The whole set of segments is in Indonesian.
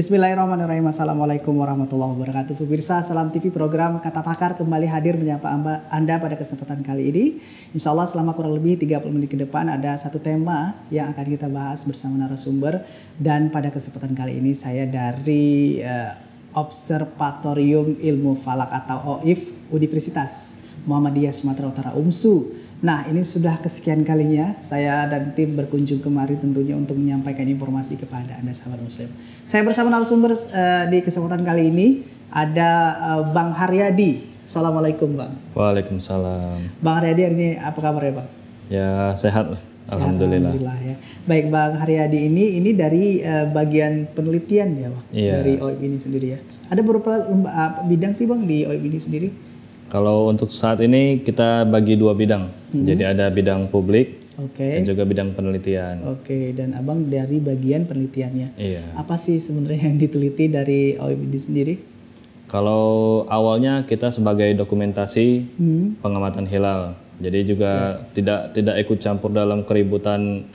Bismillahirrahmanirrahim. Assalamualaikum warahmatullahi wabarakatuh. Pemirsa Salam TV program Kata Pakar kembali hadir menyapa Anda pada kesempatan kali ini. Insya Allah selama kurang lebih 30 menit ke depan ada satu tema yang akan kita bahas bersama narasumber. Dan pada kesempatan kali ini saya dari uh, Observatorium Ilmu Falak atau OIF Universitas Muhammadiyah Sumatera Utara UMSU Nah, ini sudah kesekian kalinya saya dan tim berkunjung kemari tentunya untuk menyampaikan informasi kepada Anda sahabat muslim. Saya bersama narasumber uh, di kesempatan kali ini ada uh, Bang Haryadi. Assalamualaikum Bang. Waalaikumsalam. Bang Haryadi hari ini apa kabar ya Bang? Ya, sehat. Alhamdulillah. Alhamdulillah ya. Baik Bang Haryadi ini ini dari uh, bagian penelitian ya Bang. Iya. Dari OIB ini sendiri ya. Ada beberapa uh, bidang sih Bang di OIB ini sendiri? Kalau untuk saat ini kita bagi dua bidang. Hmm. Jadi ada bidang publik okay. dan juga bidang penelitian. Oke, okay. dan Abang dari bagian penelitiannya. Iya. Apa sih sebenarnya yang diteliti dari OIBD sendiri? Kalau awalnya kita sebagai dokumentasi hmm. pengamatan hilal. Jadi juga okay. Iya. tidak tidak ikut campur dalam keributan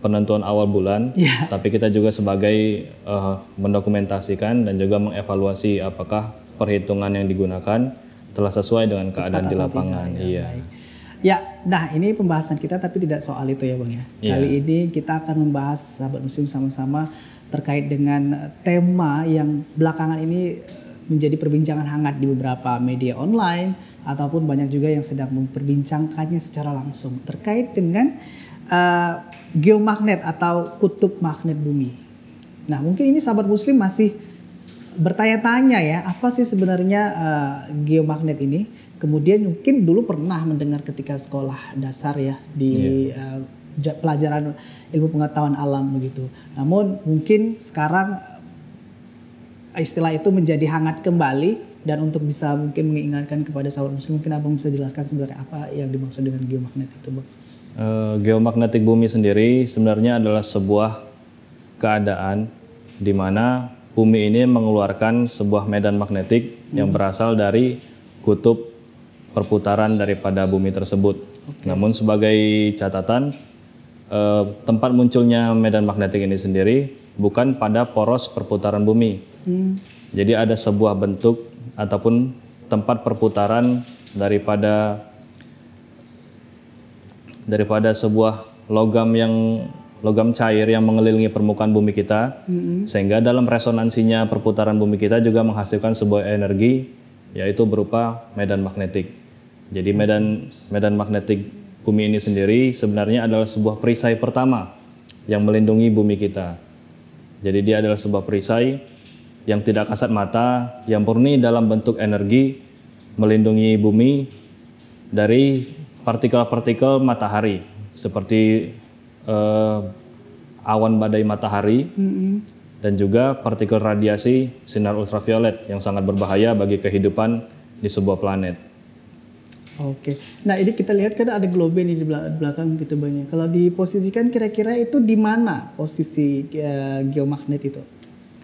penentuan awal bulan, yeah. tapi kita juga sebagai uh, mendokumentasikan dan juga mengevaluasi apakah perhitungan yang digunakan telah sesuai dengan keadaan Tepat di lapangan. Tidak, ya, iya. Ya, nah ini pembahasan kita tapi tidak soal itu ya Bang ya. Iya. Kali ini kita akan membahas sahabat muslim sama-sama terkait dengan tema yang belakangan ini menjadi perbincangan hangat di beberapa media online ataupun banyak juga yang sedang memperbincangkannya secara langsung terkait dengan uh, geomagnet atau kutub magnet bumi. Nah, mungkin ini sahabat muslim masih bertanya-tanya ya, apa sih sebenarnya uh, geomagnet ini? Kemudian mungkin dulu pernah mendengar ketika sekolah dasar ya di yeah. Iya. uh, pelajaran ilmu pengetahuan alam begitu. Namun mungkin sekarang eh, istilah itu menjadi hangat kembali dan untuk bisa mungkin mengingatkan kepada sahabat muslim mungkin abang bisa jelaskan sebenarnya apa yang dimaksud dengan geomagnet itu bang? Eh, geomagnetik bumi sendiri sebenarnya adalah sebuah keadaan di mana bumi ini mengeluarkan sebuah medan magnetik hmm. yang berasal dari kutub perputaran daripada bumi tersebut. Okay. Namun sebagai catatan, eh, tempat munculnya medan magnetik ini sendiri bukan pada poros perputaran bumi. Hmm. Jadi ada sebuah bentuk ataupun tempat perputaran daripada daripada sebuah logam yang logam cair yang mengelilingi permukaan bumi kita, mm-hmm. sehingga dalam resonansinya perputaran bumi kita juga menghasilkan sebuah energi, yaitu berupa medan magnetik. Jadi medan medan magnetik bumi ini sendiri sebenarnya adalah sebuah perisai pertama yang melindungi bumi kita. Jadi dia adalah sebuah perisai yang tidak kasat mata, yang murni dalam bentuk energi melindungi bumi dari partikel-partikel matahari seperti uh, awan badai matahari mm-hmm. dan juga partikel radiasi sinar ultraviolet yang sangat berbahaya bagi kehidupan di sebuah planet. Oke, nah ini kita lihat kan ada globe ini di belakang gitu banyak. Kalau diposisikan kira-kira itu di mana posisi uh, geomagnet itu?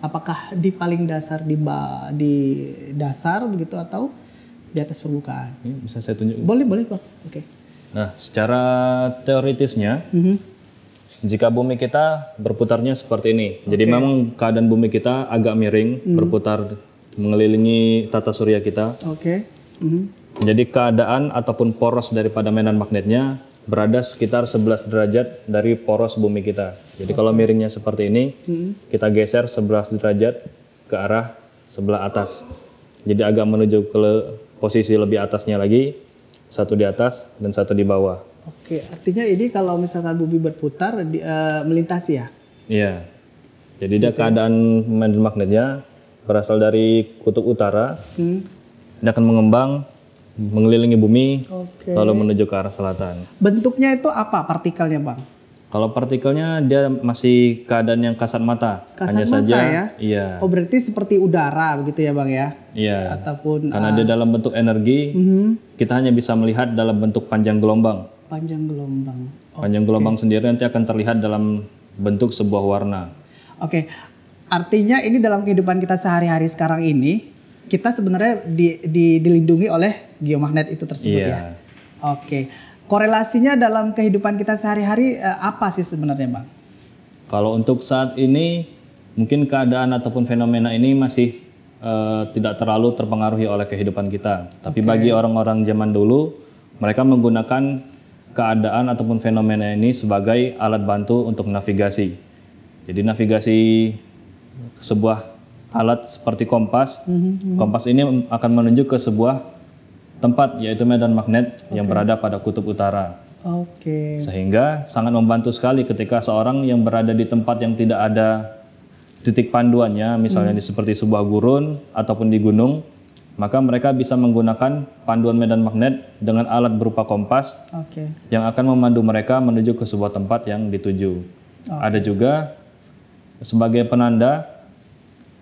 Apakah di paling dasar di ba, di dasar begitu atau di atas permukaan? Ini bisa saya tunjuk? Boleh boleh pak. Oke. Okay. Nah, secara teoritisnya mm -hmm jika bumi kita berputarnya seperti ini. Jadi memang keadaan bumi kita agak miring, mm. berputar mengelilingi tata surya kita. Oke. Okay. Mm. Jadi keadaan ataupun poros daripada medan magnetnya berada sekitar 11 derajat dari poros bumi kita. Jadi okay. kalau miringnya seperti ini, mm. kita geser 11 derajat ke arah sebelah atas. Jadi agak menuju ke posisi lebih atasnya lagi, satu di atas dan satu di bawah. Oke, artinya ini kalau misalkan bumi berputar di, uh, melintasi ya? Iya. Jadi dia gitu ya. keadaan keadaan magnetnya berasal dari kutub utara. Hmm. Dia akan mengembang mengelilingi bumi okay. lalu menuju ke arah selatan. Bentuknya itu apa partikelnya, Bang? Kalau partikelnya dia masih keadaan yang kasat mata. Kasat Hanya mata saja, ya? Iya. Oh, berarti seperti udara begitu ya, Bang ya? Iya. Ataupun karena uh, dia dalam bentuk energi, uh mhm. -huh. kita hanya bisa melihat dalam bentuk panjang gelombang. Panjang gelombang. Okay. Panjang gelombang sendiri nanti akan terlihat dalam bentuk sebuah warna. Oke, okay. artinya ini dalam kehidupan kita sehari-hari sekarang ini kita sebenarnya di, di, dilindungi oleh geomagnet itu tersebut yeah. ya. Oke, okay. korelasinya dalam kehidupan kita sehari-hari eh, apa sih sebenarnya, bang? Kalau untuk saat ini mungkin keadaan ataupun fenomena ini masih uh, tidak terlalu terpengaruhi oleh kehidupan kita. Tapi okay. bagi orang-orang zaman dulu mereka menggunakan keadaan ataupun fenomena ini sebagai alat bantu untuk navigasi. Jadi navigasi sebuah alat seperti kompas. Mm-hmm. Kompas ini akan menuju ke sebuah tempat yaitu medan magnet okay. yang berada pada kutub utara. Oke. Okay. Sehingga sangat membantu sekali ketika seorang yang berada di tempat yang tidak ada titik panduannya, misalnya mm. di seperti sebuah gurun ataupun di gunung, maka mereka bisa menggunakan panduan medan magnet dengan alat berupa kompas okay. yang akan memandu mereka menuju ke sebuah tempat yang dituju. Okay. Ada juga sebagai penanda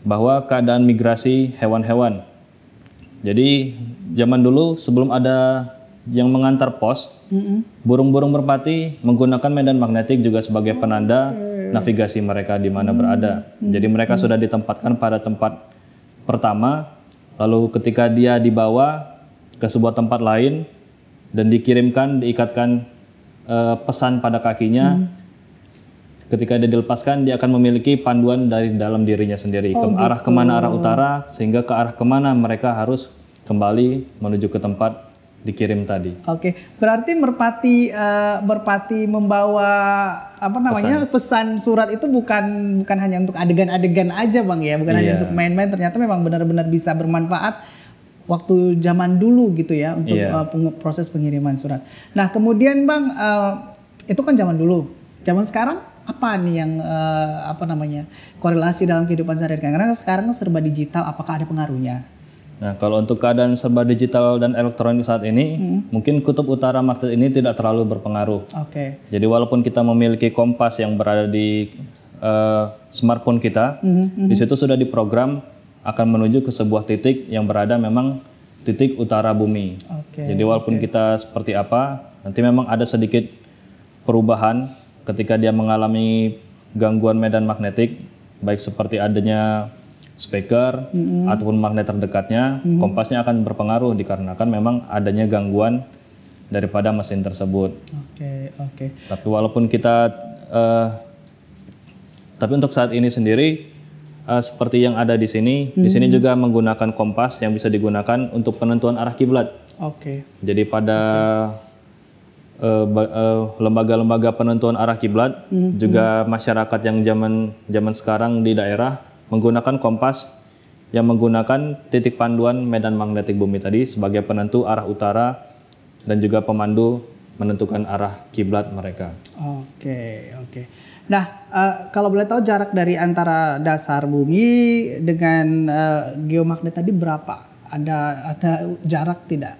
bahwa keadaan migrasi hewan-hewan. Jadi zaman dulu sebelum ada yang mengantar pos, burung-burung mm -hmm. merpati menggunakan medan magnetik juga sebagai penanda okay. navigasi mereka di mana mm berada. Jadi mereka sudah ditempatkan pada tempat pertama Lalu ketika dia dibawa ke sebuah tempat lain dan dikirimkan, diikatkan uh, pesan pada kakinya. Hmm. Ketika dia dilepaskan, dia akan memiliki panduan dari dalam dirinya sendiri. Oh, ke arah kemana gitu. arah utara, sehingga ke arah kemana mereka harus kembali menuju ke tempat dikirim tadi. Oke, berarti merpati uh, merpati membawa apa namanya pesan. pesan surat itu bukan bukan hanya untuk adegan-adegan aja bang ya, bukan yeah. hanya iya. untuk main-main. Ternyata memang benar-benar bisa bermanfaat waktu zaman dulu gitu ya untuk yeah. Iya. uh, proses pengiriman surat. Nah kemudian bang uh, itu kan zaman dulu, zaman sekarang apa nih yang uh, apa namanya korelasi dalam kehidupan sehari-hari? Karena sekarang serba digital, apakah ada pengaruhnya? Nah, kalau untuk keadaan serba digital dan elektronik saat ini, hmm. mungkin kutub utara market ini tidak terlalu berpengaruh. Oke. Okay. Jadi walaupun kita memiliki kompas yang berada di uh, smartphone kita, hmm, hmm. di situ sudah diprogram akan menuju ke sebuah titik yang berada memang titik utara bumi. Okay. Jadi walaupun okay. kita seperti apa, nanti memang ada sedikit perubahan ketika dia mengalami gangguan medan magnetik, baik seperti adanya speaker mm-hmm. ataupun magnet terdekatnya, mm-hmm. kompasnya akan berpengaruh dikarenakan memang adanya gangguan daripada mesin tersebut. Oke, okay, oke. Okay. Tapi walaupun kita uh, tapi untuk saat ini sendiri uh, seperti yang ada di sini, mm-hmm. di sini juga menggunakan kompas yang bisa digunakan untuk penentuan arah kiblat. Oke. Okay. Jadi pada okay eh, lembaga-lembaga penentuan arah kiblat mm -hmm. juga masyarakat yang zaman zaman sekarang di daerah menggunakan kompas yang menggunakan titik panduan medan magnetik bumi tadi sebagai penentu arah utara dan juga pemandu menentukan arah kiblat mereka. Oke, oke. Nah, uh, kalau boleh tahu jarak dari antara dasar bumi dengan uh, geomagnet tadi berapa? Ada ada jarak tidak?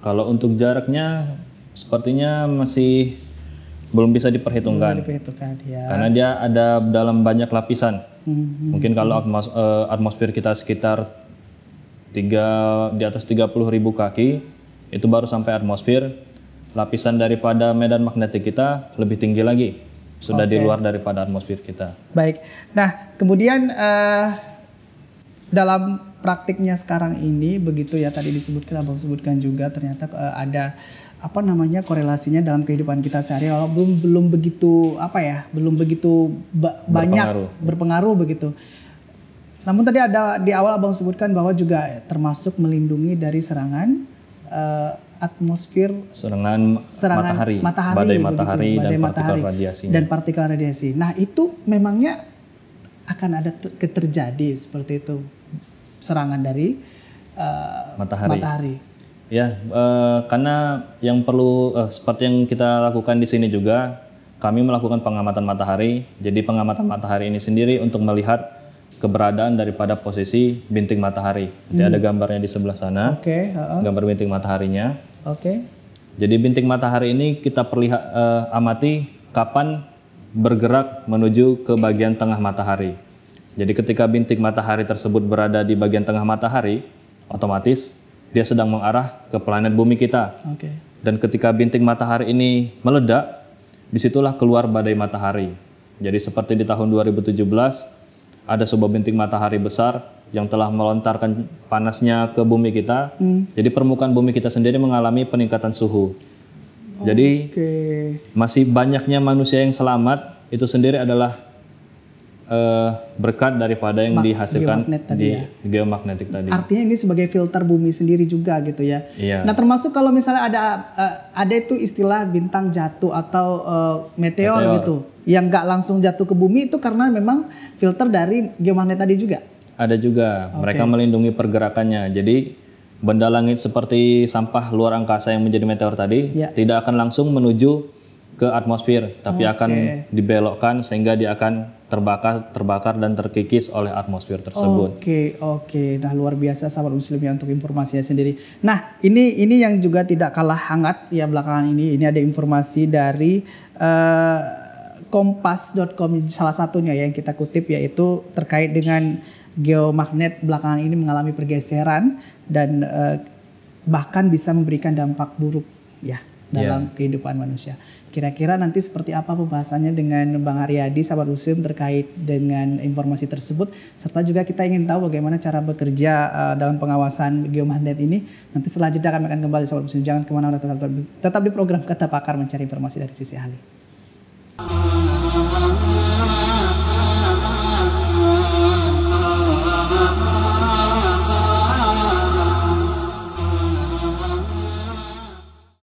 Kalau untuk jaraknya sepertinya masih belum bisa diperhitungkan. Belum diperhitungkan ya. Karena dia ada dalam banyak lapisan. Mm-hmm. Mungkin kalau atmos, eh, atmosfer kita sekitar tiga di atas 30 ribu kaki itu baru sampai atmosfer. Lapisan daripada medan magnetik kita lebih tinggi lagi, sudah okay. di luar daripada atmosfer kita. Baik. Nah, kemudian uh, dalam praktiknya sekarang ini begitu ya tadi disebutkan abang sebutkan juga ternyata uh, ada apa namanya korelasinya dalam kehidupan kita sehari kalau belum belum begitu apa ya belum begitu ba banyak berpengaruh begitu. Namun tadi ada di awal abang sebutkan bahwa juga termasuk melindungi dari serangan uh, atmosfer serangan, serangan matahari, matahari, badai matahari badai dan matahari, partikel radiasi dan partikel radiasi. Nah itu memangnya akan ada terjadi seperti itu serangan dari uh, matahari. matahari. Ya, uh, karena yang perlu uh, seperti yang kita lakukan di sini juga, kami melakukan pengamatan matahari. Jadi pengamatan matahari ini sendiri untuk melihat keberadaan daripada posisi bintik matahari. Jadi hmm. ada gambarnya di sebelah sana. Okay, uh -uh. Gambar bintik mataharinya. Oke. Okay. Jadi bintik matahari ini kita perlihat uh, amati kapan bergerak menuju ke bagian tengah matahari. Jadi ketika bintik matahari tersebut berada di bagian tengah matahari, otomatis dia sedang mengarah ke planet bumi kita. Okay. Dan ketika bintik matahari ini meledak, disitulah keluar badai matahari. Jadi seperti di tahun 2017, ada sebuah bintik matahari besar yang telah melontarkan panasnya ke bumi kita. Mm. Jadi permukaan bumi kita sendiri mengalami peningkatan suhu. Jadi masih banyaknya manusia yang selamat itu sendiri adalah uh, berkat daripada yang Mag dihasilkan tadi di ya. geomagnetik tadi. Artinya ini sebagai filter bumi sendiri juga gitu ya. Iya. Nah termasuk kalau misalnya ada uh, ada itu istilah bintang jatuh atau uh, meteor, meteor gitu yang nggak langsung jatuh ke bumi itu karena memang filter dari geomagnet tadi juga. Ada juga. Okay. Mereka melindungi pergerakannya. Jadi benda langit seperti sampah luar angkasa yang menjadi meteor tadi ya. tidak akan langsung menuju ke atmosfer, tapi okay. akan dibelokkan sehingga dia akan terbakar terbakar dan terkikis oleh atmosfer tersebut. Oke, okay, oke. Okay. Nah, luar biasa sahabat muslim ya untuk informasinya sendiri. Nah, ini ini yang juga tidak kalah hangat ya belakangan ini. Ini ada informasi dari uh, eh, kompas.com salah satunya ya, yang kita kutip yaitu terkait dengan geomagnet belakangan ini mengalami pergeseran dan uh, bahkan bisa memberikan dampak buruk ya dalam yeah. kehidupan manusia. Kira-kira nanti seperti apa pembahasannya dengan Bang Haryadi sahabat Muslim terkait dengan informasi tersebut serta juga kita ingin tahu bagaimana cara bekerja uh, dalam pengawasan geomagnet ini. Nanti setelah jeda kami akan kembali sahabat Muslim jangan kemana-mana tetap, tetap di program Kata Pakar mencari informasi dari sisi ahli.